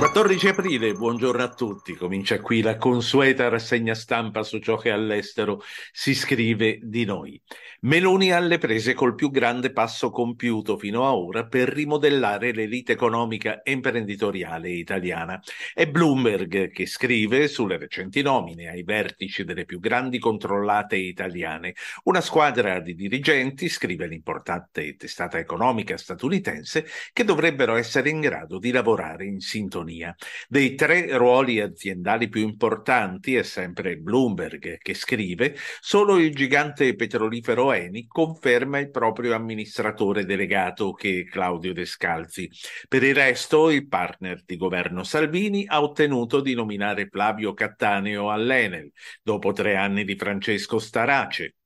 14 aprile, buongiorno a tutti. Comincia qui la consueta rassegna stampa su ciò che all'estero si scrive di noi. Meloni alle prese col più grande passo compiuto fino a ora per rimodellare l'elite economica e imprenditoriale italiana. È Bloomberg che scrive sulle recenti nomine ai vertici delle più grandi controllate italiane. Una squadra di dirigenti, scrive l'importante testata economica statunitense, che dovrebbero essere in grado di lavorare in sintonia sintonia. Dei tre ruoli aziendali più importanti è sempre Bloomberg che scrive, solo il gigante petrolifero Eni conferma il proprio amministratore delegato che è Claudio Descalzi. Per il resto il partner di governo Salvini ha ottenuto di nominare Flavio Cattaneo all'Enel dopo tre anni di Francesco Starace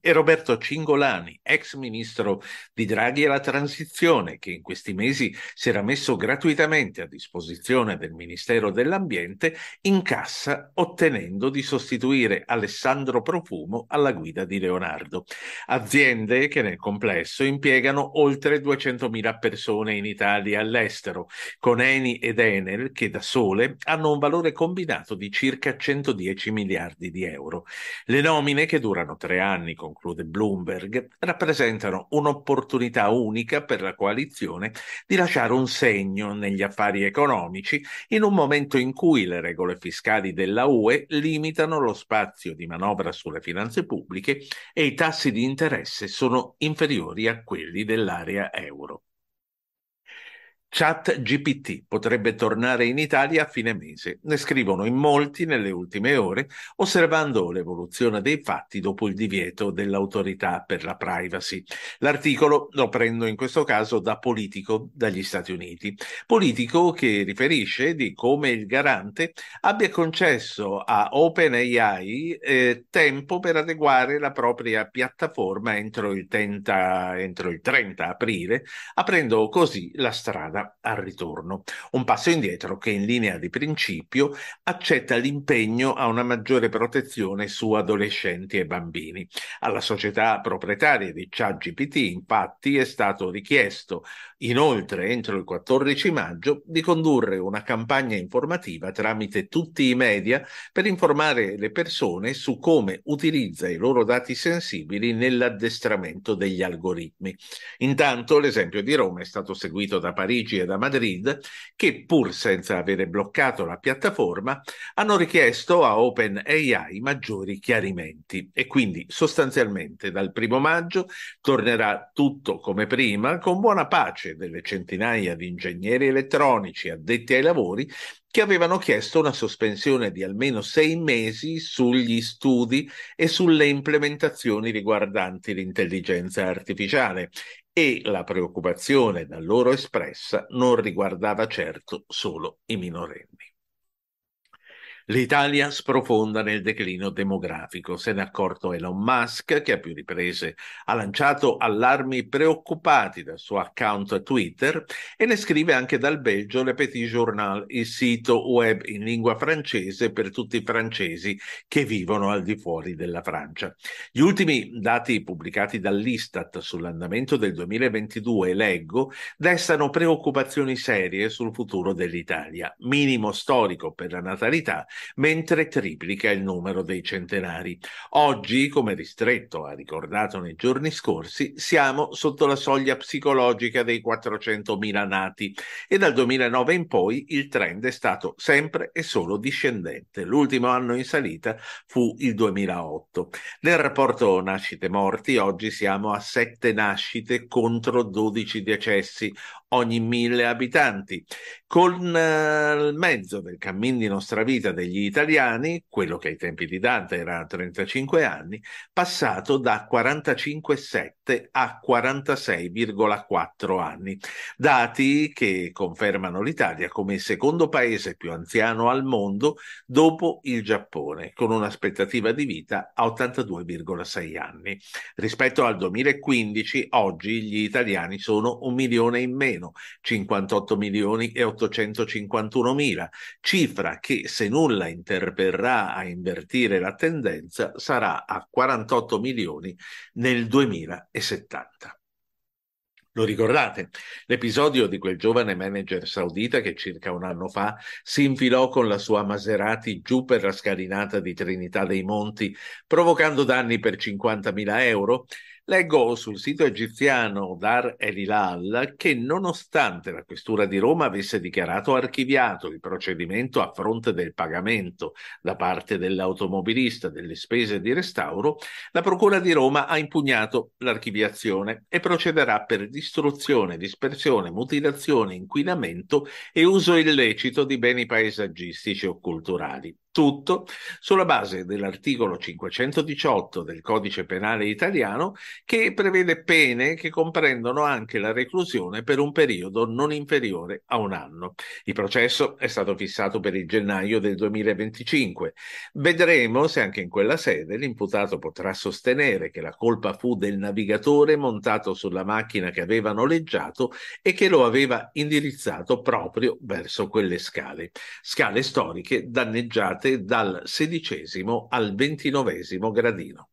e Roberto Cingolani, ex ministro di Draghi alla transizione, che in questi mesi si era messo gratuitamente a disposizione del Ministero dell'Ambiente, incassa ottenendo di sostituire Alessandro Profumo alla guida di Leonardo. Aziende che nel complesso impiegano oltre 200.000 persone in Italia e all'estero, con Eni ed Enel che da sole hanno un valore combinato di circa 110 miliardi di euro. Le nomine che durano tre anni conclude Bloomberg, rappresentano un'opportunità unica per la coalizione di lasciare un segno negli affari economici in un momento in cui le regole fiscali della UE limitano lo spazio di manovra sulle finanze pubbliche e i tassi di interesse sono inferiori a quelli dell'area euro. Chat GPT potrebbe tornare in Italia a fine mese, ne scrivono in molti nelle ultime ore, osservando l'evoluzione dei fatti dopo il divieto dell'autorità per la privacy. L'articolo lo prendo in questo caso da Politico dagli Stati Uniti. Politico che riferisce di come il garante abbia concesso a OpenAI eh, tempo per adeguare la propria piattaforma entro il, 30, entro il 30 aprile, aprendo così la strada strada al ritorno. Un passo indietro che in linea di principio accetta l'impegno a una maggiore protezione su adolescenti e bambini. Alla società proprietaria di ChatGPT infatti è stato richiesto Inoltre, entro il 14 maggio, di condurre una campagna informativa tramite tutti i media per informare le persone su come utilizza i loro dati sensibili nell'addestramento degli algoritmi. Intanto l'esempio di Roma è stato seguito da Parigi e da Madrid che, pur senza avere bloccato la piattaforma, hanno richiesto a OpenAI maggiori chiarimenti e quindi sostanzialmente dal primo maggio tornerà tutto come prima con buona pace voce delle centinaia di ingegneri elettronici addetti ai lavori che avevano chiesto una sospensione di almeno sei mesi sugli studi e sulle implementazioni riguardanti l'intelligenza artificiale e la preoccupazione da loro espressa non riguardava certo solo i minorenni. L'Italia sprofonda nel declino demografico, se ne è accorto Elon Musk che a più riprese ha lanciato allarmi preoccupati dal suo account Twitter e ne scrive anche dal Belgio Le Petit Journal, il sito web in lingua francese per tutti i francesi che vivono al di fuori della Francia. Gli ultimi dati pubblicati dall'Istat sull'andamento del 2022, leggo, destano preoccupazioni serie sul futuro dell'Italia, minimo storico per la natalità mentre triplica il numero dei centenari. Oggi, come Ristretto ha ricordato nei giorni scorsi, siamo sotto la soglia psicologica dei 400.000 nati e dal 2009 in poi il trend è stato sempre e solo discendente. L'ultimo anno in salita fu il 2008. Nel rapporto nascite-morti oggi siamo a 7 nascite contro 12 decessi, ogni mille abitanti. Con eh, il mezzo del cammin di nostra vita degli italiani, quello che ai tempi di Dante era 35 anni, passato da 45,7 a 46,4 anni, dati che confermano l'Italia come il secondo paese più anziano al mondo dopo il Giappone, con un'aspettativa di vita a 82,6 anni. Rispetto al 2015, oggi gli italiani sono un milione in meno meno, 58 milioni e 851 mila, cifra che se nulla interverrà a invertire la tendenza sarà a 48 milioni nel 2070. Lo ricordate? L'episodio di quel giovane manager saudita che circa un anno fa si infilò con la sua Maserati giù per la scalinata di Trinità dei Monti, provocando danni per 50.000 euro? Leggo sul sito egiziano Dar El Hilal che nonostante la Questura di Roma avesse dichiarato archiviato il procedimento a fronte del pagamento da parte dell'automobilista delle spese di restauro, la Procura di Roma ha impugnato l'archiviazione e procederà per distruzione, dispersione, mutilazione, inquinamento e uso illecito di beni paesaggistici o culturali. Tutto sulla base dell'articolo 518 del Codice Penale italiano che prevede pene che comprendono anche la reclusione per un periodo non inferiore a un anno. Il processo è stato fissato per il gennaio del 2025. Vedremo se anche in quella sede l'imputato potrà sostenere che la colpa fu del navigatore montato sulla macchina che aveva noleggiato e che lo aveva indirizzato proprio verso quelle scale, scale storiche danneggiate dal sedicesimo al ventinovesimo gradino.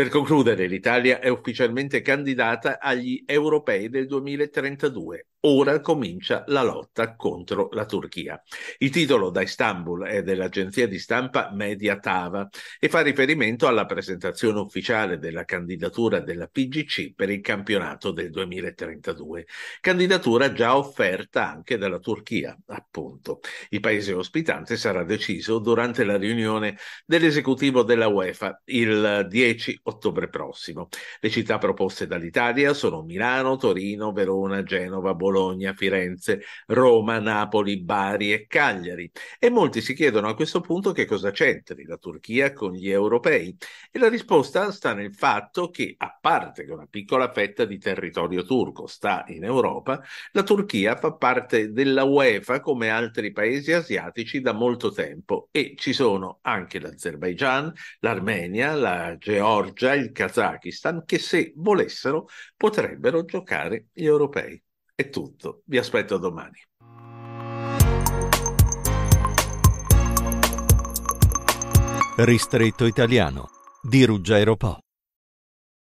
Per concludere, l'Italia è ufficialmente candidata agli europei del 2032. Ora comincia la lotta contro la Turchia. Il titolo da Istanbul è dell'agenzia di stampa Media Tava e fa riferimento alla presentazione ufficiale della candidatura della PGC per il campionato del 2032, candidatura già offerta anche dalla Turchia, appunto. Il paese ospitante sarà deciso durante la riunione dell'esecutivo della UEFA il 10 ottobre prossimo. Le città proposte dall'Italia sono Milano, Torino, Verona, Genova, Bologna Bologna, Firenze, Roma, Napoli, Bari e Cagliari. E molti si chiedono a questo punto che cosa c'entri la Turchia con gli europei. E la risposta sta nel fatto che, a parte che una piccola fetta di territorio turco sta in Europa, la Turchia fa parte della UEFA come altri paesi asiatici da molto tempo e ci sono anche l'Azerbaigian, l'Armenia, la Georgia, il Kazakistan che se volessero potrebbero giocare gli europei. È tutto, vi aspetto domani. Ristretto italiano di Ruggero Po.